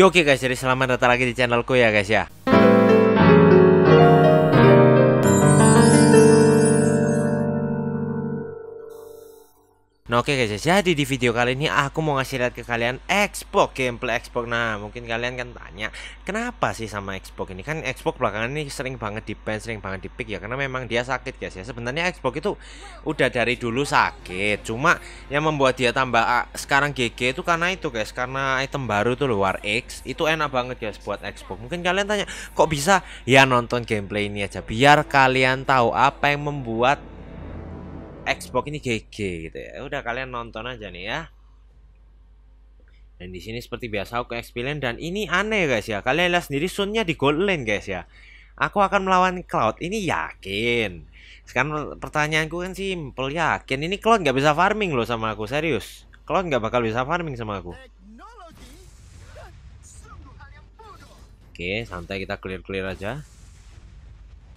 Oke guys, jadi selamat datang lagi di channelku ya guys ya. Nah oke okay guys, ya. jadi di video kali ini aku mau ngasih lihat ke kalian Xbox gameplay Xbox. Nah mungkin kalian kan tanya, kenapa sih sama Xbox ini? Kan Xbox belakangan ini sering banget di ban, sering banget di pick ya, karena memang dia sakit guys ya. Sebenarnya Xbox itu udah dari dulu sakit, cuma yang membuat dia tambah ah, sekarang GG itu karena itu guys, karena item baru tuh luar X itu enak banget guys buat Xbox. Mungkin kalian tanya, kok bisa? Ya nonton gameplay ini aja, biar kalian tahu apa yang membuat Xbox ini GG gitu ya. Udah kalian nonton aja nih ya. Dan di sini seperti biasa aku ke dan ini aneh guys ya. Kalian lihat sendiri Sunnya di gold lane guys ya. Aku akan melawan Cloud ini yakin. Sekarang pertanyaanku kan simpel yakin ini Cloud nggak bisa farming loh sama aku serius. Cloud nggak bakal bisa farming sama aku. Oke santai kita clear clear aja.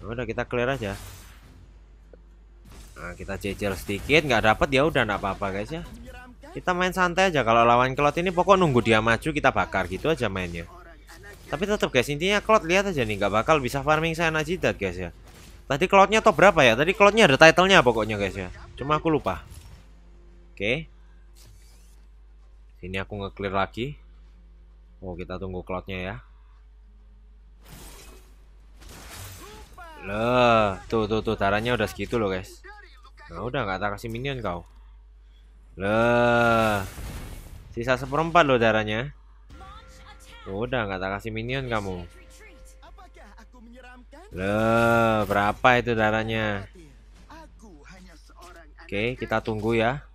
Udah kita clear aja. Nah, kita jejer sedikit, nggak dapat ya udah nggak apa-apa guys ya. Kita main santai aja kalau lawan Klot ini pokok nunggu dia maju kita bakar gitu aja mainnya. Tapi tetap guys intinya Klot lihat aja nih nggak bakal bisa farming saya Najidat guys ya. Tadi Cloudnya top berapa ya? Tadi Cloudnya ada titlenya pokoknya guys ya. Cuma aku lupa. Oke. Okay. Sini aku nge-clear lagi. Oh, kita tunggu Cloudnya ya. Loh, tuh tuh tuh darahnya udah segitu loh guys. Nah, udah nggak tak kasih minion kau. le Sisa seperempat loh darahnya. Udah nggak tak kasih minion kamu. le berapa itu darahnya? Oke, kita tunggu ya.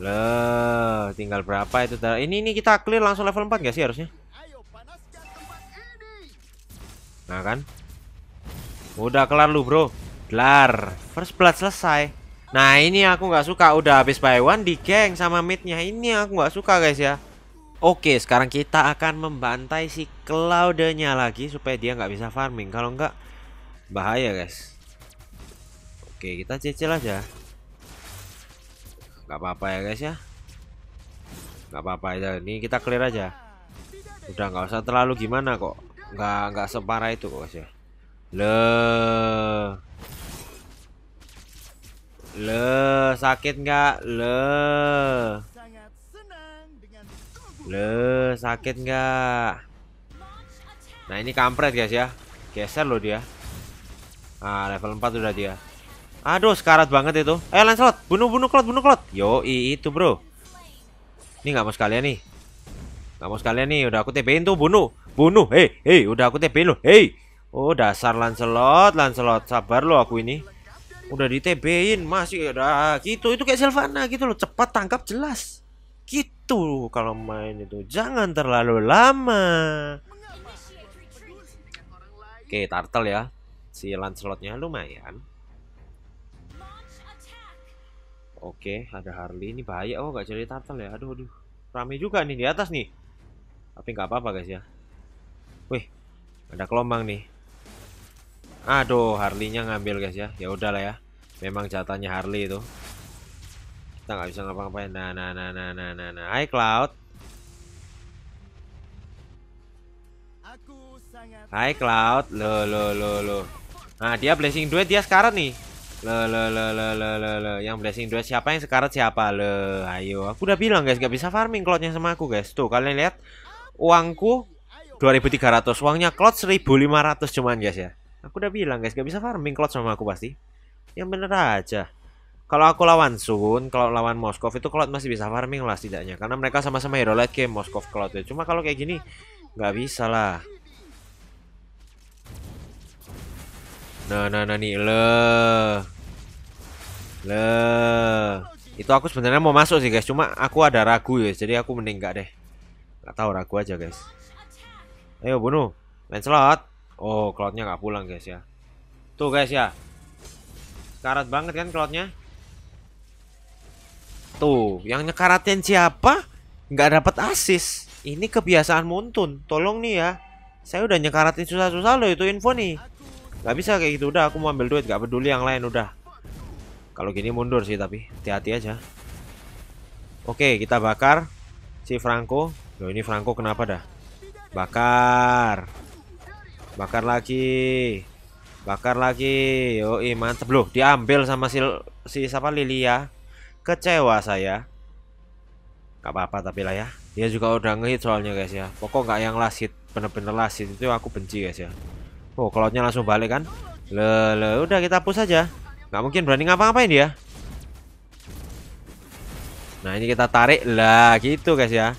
le tinggal berapa itu darah? Ini ini kita clear langsung level 4 gak sih harusnya? Nah kan? Udah kelar lu, Bro. Kelar. First blood selesai. Nah ini aku nggak suka udah habis buy one di geng sama midnya ini aku nggak suka guys ya. Oke sekarang kita akan membantai si Cloudenya lagi supaya dia nggak bisa farming kalau nggak bahaya guys. Oke kita cecil aja. Nggak apa-apa ya guys ya. Nggak apa-apa ya ini kita clear aja. Udah nggak usah terlalu gimana kok. Nggak nggak separah itu guys ya. Loh. Le, sakit nggak? Le. Le, sakit nggak? Nah, ini kampret guys ya. Geser loh dia. Ah, level 4 udah dia. Aduh, sekarat banget itu. Eh, Lancelot, bunuh-bunuh klot, bunuh klot. Yo, itu, Bro. Ini nggak mau sekalian nih. Nggak mau sekalian nih, udah aku tp tuh, bunuh. Bunuh. Hei, hei, udah aku tp lo. loh. Hei. Oh, dasar Lancelot, Lancelot. Sabar lo aku ini udah di tb masih ada gitu itu kayak Silvana gitu loh cepat tangkap jelas gitu kalau main itu jangan terlalu lama oke turtle ya si Lancelotnya lumayan Oke, ada Harley ini bahaya. Oh, gak jadi turtle ya. Aduh, aduh. Rame juga nih di atas nih. Tapi nggak apa-apa guys ya. Wih, ada gelombang nih. Aduh, Harley-nya ngambil guys ya. Ya udahlah ya. Memang jatahnya Harley itu. Kita nggak bisa ngapa-ngapain. Nah, nah, nah, nah, nah, nah, nah. Hai Cloud. Hai Cloud. Lo lo lo lo. Nah, dia blessing duet dia sekarat nih. Lo lo lo lo lo lo lo. Yang blessing duet siapa yang sekarat siapa? Lo. Ayo, aku udah bilang guys, gak bisa farming Cloud-nya sama aku guys. Tuh, kalian lihat uangku 2300, uangnya Cloud 1500 cuman guys ya. Aku udah bilang guys, gak bisa farming klot sama aku pasti. Yang bener aja. Kalau aku lawan Sun, kalau lawan Moskov itu klot masih bisa farming lah setidaknya. Karena mereka sama-sama hero late game Moskov klot ya. Cuma kalau kayak gini, gak bisa lah. Nah, nah, nah nih, le, le. Itu aku sebenarnya mau masuk sih guys, cuma aku ada ragu ya, jadi aku mending gak deh. Gak tau ragu aja guys. Ayo bunuh, Lancelot. Oh, cloudnya nggak pulang guys ya. Tuh guys ya. Karat banget kan cloudnya? Tuh, yang nyekaratin siapa? Nggak dapat asis. Ini kebiasaan Muntun. Tolong nih ya. Saya udah nyekaratin susah-susah loh itu info nih. Gak bisa kayak gitu. Udah, aku mau ambil duit. Gak peduli yang lain. Udah. Kalau gini mundur sih tapi. Hati-hati aja. Oke, kita bakar si Franco. Loh, ini Franco kenapa dah? Bakar. Bakar lagi. Bakar lagi. Yo, mantep loh. Diambil sama si si siapa Lilia. Ya. Kecewa saya. Gak apa-apa tapi lah ya. Dia juga udah ngehit soalnya guys ya. Pokok gak yang lasit, bener-bener lasit itu aku benci guys ya. Oh, cloudnya langsung balik kan? Lele. udah kita push aja. Gak mungkin berani ngapa-ngapain dia. Nah, ini kita tarik lah gitu guys ya.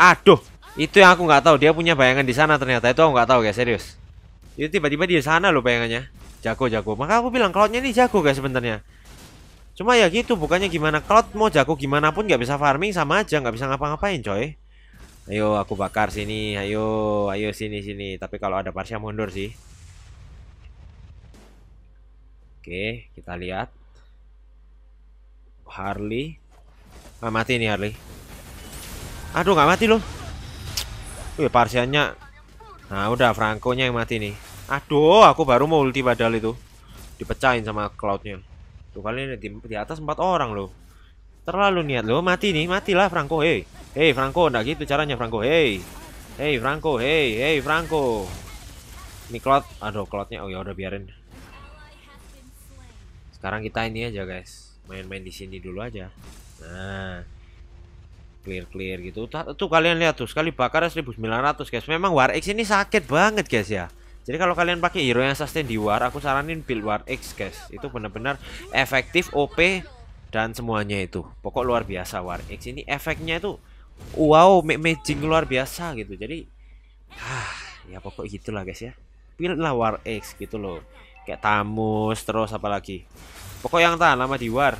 Aduh, itu yang aku nggak tahu. Dia punya bayangan di sana ternyata. Itu aku nggak tahu guys, serius. Itu tiba-tiba di sana loh bayangannya. Jago-jago. Maka aku bilang cloudnya ini jago guys sebenarnya. Cuma ya gitu, bukannya gimana cloud mau jago gimana pun nggak bisa farming sama aja nggak bisa ngapa-ngapain coy. Ayo aku bakar sini, ayo, ayo sini sini. Tapi kalau ada parsia mundur sih. Oke, kita lihat. Harley. Ah, mati nih Harley. Aduh, nggak mati loh. Wih, parsiannya. Nah, udah Franco-nya yang mati nih. Aduh, aku baru mau ulti padahal itu. Dipecahin sama cloudnya. Tuh kalian di, di atas empat orang loh. Terlalu niat loh, mati nih, matilah Franko. Hei, hei Franko, nggak gitu caranya Franko. Hei. Hei Franko, hei, hei Franko. Ini cloud, aduh cloudnya. Oh ya udah biarin. Sekarang kita ini aja guys, main-main di sini dulu aja. Nah, clear clear gitu tuh, kalian lihat tuh sekali bakar 1900 ya guys memang war X ini sakit banget guys ya jadi kalau kalian pakai hero yang sustain di war aku saranin build war X guys itu benar-benar efektif OP dan semuanya itu pokok luar biasa war X ini efeknya itu wow amazing luar biasa gitu jadi ah, ya pokok gitulah guys ya build lah war X gitu loh kayak tamus terus apalagi pokok yang tahan lama di war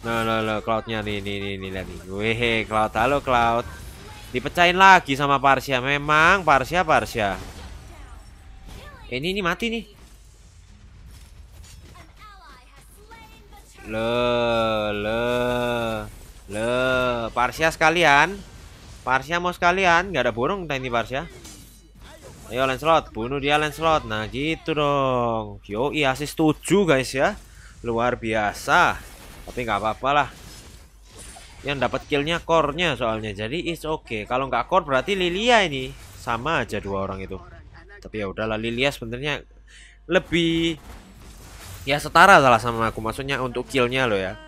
lo lo lo cloudnya nih, nih, nih, nih, nih. Wehe, cloud, halo cloud. Dipecahin lagi sama Parsia. Memang Parsia, Parsia. Eh, ini, ini mati nih. Le le le Parsia sekalian. Parsia mau sekalian. Gak ada burung tadi Parsia. Ayo Lancelot, bunuh dia Lancelot. Nah gitu dong. Yo, iya sih setuju guys ya. Luar biasa tapi nggak apa-apa lah yang dapat killnya core-nya soalnya jadi oke okay kalau nggak core berarti Lilia ini sama aja dua orang itu tapi ya udahlah Lilia sebenarnya lebih ya setara salah sama aku maksudnya untuk killnya lo ya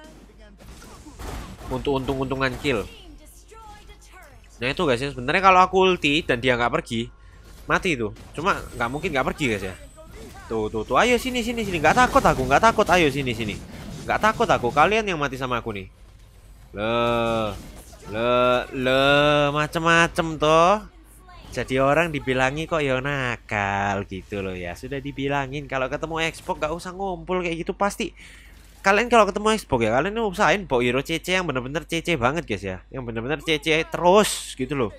untuk untung-untungan kill nah itu guys ya sebenarnya kalau aku ulti dan dia nggak pergi mati itu cuma nggak mungkin nggak pergi guys ya tuh tuh tuh ayo sini sini sini nggak takut aku nggak takut ayo sini sini Gak takut aku. Kalian yang mati sama aku nih. Le, le, le, macem-macem toh. Jadi orang dibilangi kok ya nakal gitu loh ya. Sudah dibilangin kalau ketemu Xbox gak usah ngumpul kayak gitu pasti. Kalian kalau ketemu Xbox ya kalian usahain bawa hero CC yang bener-bener CC banget guys ya. Yang bener-bener CC terus gitu loh.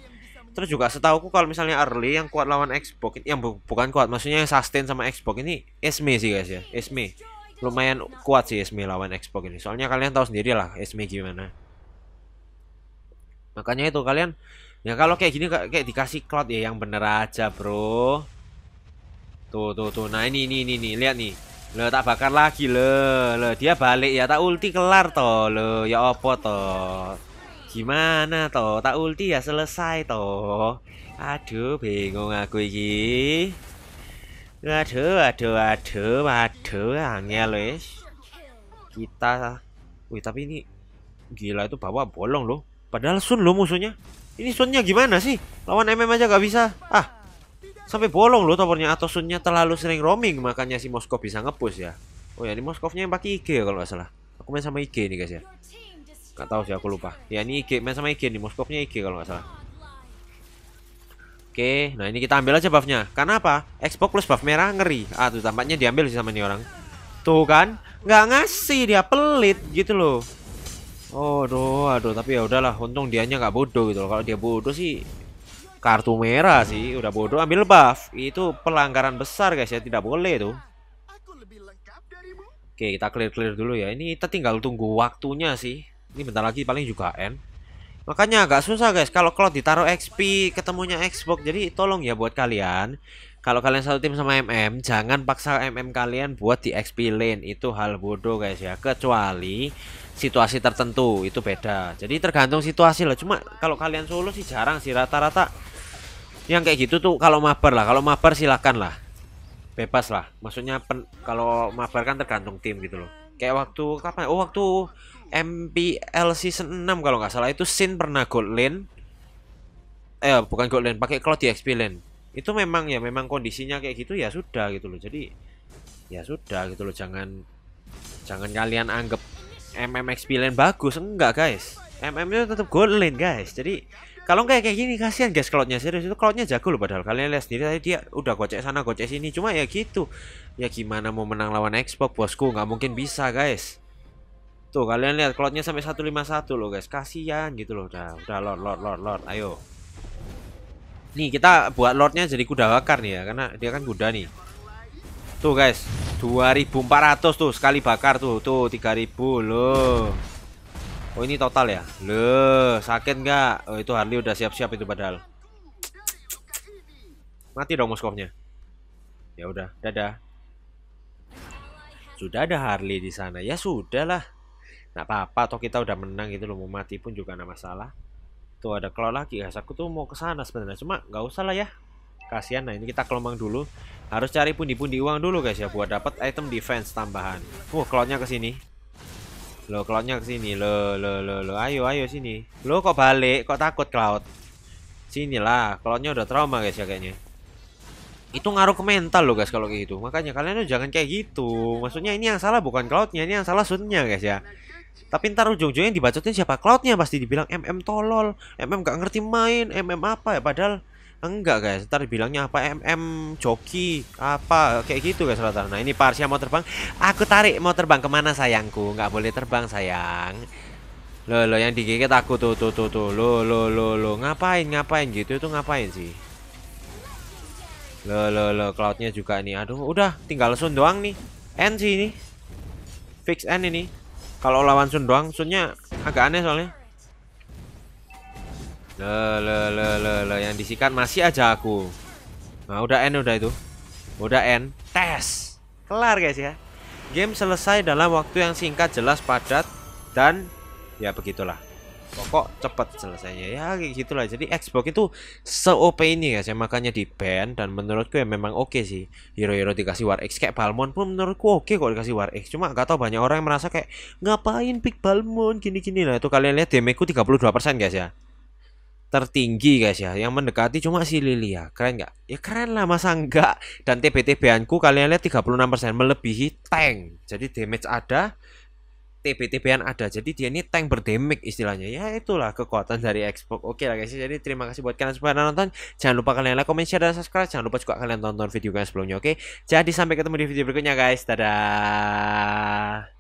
Terus juga setauku kalau misalnya early yang kuat lawan Xbox yang bukan kuat maksudnya yang sustain sama Xbox ini Esme sih guys ya. Esme lumayan kuat sih Esme lawan Expo ini. Soalnya kalian tahu sendiri lah Esme gimana. Makanya itu kalian ya kalau kayak gini kayak dikasih cloud ya yang bener aja, Bro. Tuh tuh tuh. Nah, ini ini ini ini. lihat nih. Lo tak bakar lagi lo. Lo dia balik ya tak ulti kelar toh lo. Ya opo toh. Gimana toh? Tak ulti ya selesai toh. Aduh, bingung aku iki. Aduh, aduh, aduh, aduh, angel ah, wes. Ya. Kita, wih tapi ini gila itu bawa bolong loh. Padahal Sun loh musuhnya. Ini Sunnya gimana sih? Lawan MM aja gak bisa. Ah, sampai bolong loh topernya atau Sunnya terlalu sering roaming makanya si Moskov bisa ngepus ya. Oh ya ini Moskovnya yang pakai IG ya, kalau nggak salah. Aku main sama IG nih guys ya. Gak tahu sih aku lupa. Ya ini IG main sama IG nih Moskovnya IG kalau nggak salah. Oke, nah ini kita ambil aja buffnya. Karena apa? Xbox plus buff merah ngeri. Ah, tuh tampaknya diambil sih sama nih orang. Tuh kan, nggak ngasih dia pelit gitu loh. Oh, aduh, aduh, tapi ya udahlah. Untung dianya nggak bodoh gitu loh. Kalau dia bodoh sih kartu merah sih, udah bodoh ambil buff. Itu pelanggaran besar guys ya, tidak boleh tuh. Oke, kita clear-clear dulu ya. Ini kita tinggal tunggu waktunya sih. Ini bentar lagi paling juga end. Makanya agak susah guys kalau cloud ditaruh XP ketemunya Xbox. Jadi tolong ya buat kalian kalau kalian satu tim sama MM, jangan paksa MM kalian buat di XP lane. Itu hal bodoh guys ya, kecuali situasi tertentu itu beda. Jadi tergantung situasi loh. Cuma kalau kalian solo sih jarang sih rata-rata yang kayak gitu tuh kalau mabar lah, kalau mabar silakan lah. Bebas lah. Maksudnya kalau mabar kan tergantung tim gitu loh kayak waktu kapan oh waktu MPL season 6 kalau nggak salah itu Sin pernah gold lane eh bukan gold lane pakai cloud di XP lane itu memang ya memang kondisinya kayak gitu ya sudah gitu loh jadi ya sudah gitu loh jangan jangan kalian anggap MMXP lane bagus enggak guys MM nya tetap golden guys jadi kalau kayak kayak gini kasihan guys cloudnya serius itu cloudnya jago loh padahal kalian lihat sendiri tadi dia udah gocek sana gocek sini cuma ya gitu ya gimana mau menang lawan Xbox bosku nggak mungkin bisa guys tuh kalian lihat cloudnya sampai 151 loh guys kasihan gitu loh udah udah lord lord lord lord ayo nih kita buat lordnya jadi kuda bakar nih ya karena dia kan kuda nih tuh guys 2400 tuh sekali bakar tuh tuh 3000 loh Oh ini total ya? Loh, sakit nggak? Oh itu Harley udah siap-siap itu padahal. Mati dong Moskovnya. Ya udah, dadah. Sudah ada Harley di sana. Ya sudahlah. Nggak apa-apa toh kita udah menang gitu loh mau mati pun juga nggak masalah. Tuh ada kalau lagi Ya, aku tuh mau ke sana sebenarnya. Cuma nggak usah lah ya. Kasihan nah ini kita kelomang dulu. Harus cari pun pundi-pundi uang dulu guys ya buat dapat item defense tambahan. Wah, uh, klonnya ke sini. Lo klonnya ke sini. Lo lo lo lo. Ayo ayo sini. Lo kok balik? Kok takut Cloud? lah klonnya udah trauma guys ya kayaknya. Itu ngaruh ke mental lo guys kalau kayak gitu. Makanya kalian tuh jangan kayak gitu. Maksudnya ini yang salah bukan Cloudnya, ini yang salah Sunnya guys ya. Tapi ntar ujung-ujungnya dibacotin siapa Cloudnya pasti dibilang MM tolol, MM gak ngerti main, MM apa ya padahal Enggak guys, ntar bilangnya apa MM joki apa kayak gitu guys rata Nah ini Parsia mau terbang, aku tarik mau terbang kemana sayangku? Nggak boleh terbang sayang. Lo lo yang digigit aku tuh tuh tuh tuh lo lo lo lo ngapain ngapain gitu tuh ngapain sih? Lo lo lo cloudnya juga nih, aduh udah tinggal sun doang nih, end sih ini, fix end ini. Kalau lawan sun doang, sunnya agak aneh soalnya. Le, le, le, le, le. Yang disikat masih aja aku. Nah, udah end udah itu. Udah end. Tes. Kelar guys ya. Game selesai dalam waktu yang singkat, jelas, padat, dan ya begitulah. Pokok cepet selesainya ya kayak gitulah. Jadi Xbox itu se OP ini guys ya makanya di ban dan menurutku ya memang oke okay sih. Hero-hero dikasih War X kayak Balmon pun menurutku oke okay kok dikasih War X. Cuma gak tau banyak orang yang merasa kayak ngapain pick Balmon gini-gini lah. Itu kalian lihat damage-ku 32% guys ya tertinggi guys ya yang mendekati cuma si Lilia ya. keren nggak ya keren lah masa enggak dan TBTB anku kalian lihat 36% melebihi tank jadi damage ada TBTB an ada jadi dia ini tank berdamage istilahnya ya itulah kekuatan dari Xbox oke lah guys ya. jadi terima kasih buat kalian semua yang nonton jangan lupa kalian like comment share dan subscribe jangan lupa juga kalian tonton video kalian sebelumnya oke jadi sampai ketemu di video berikutnya guys dadah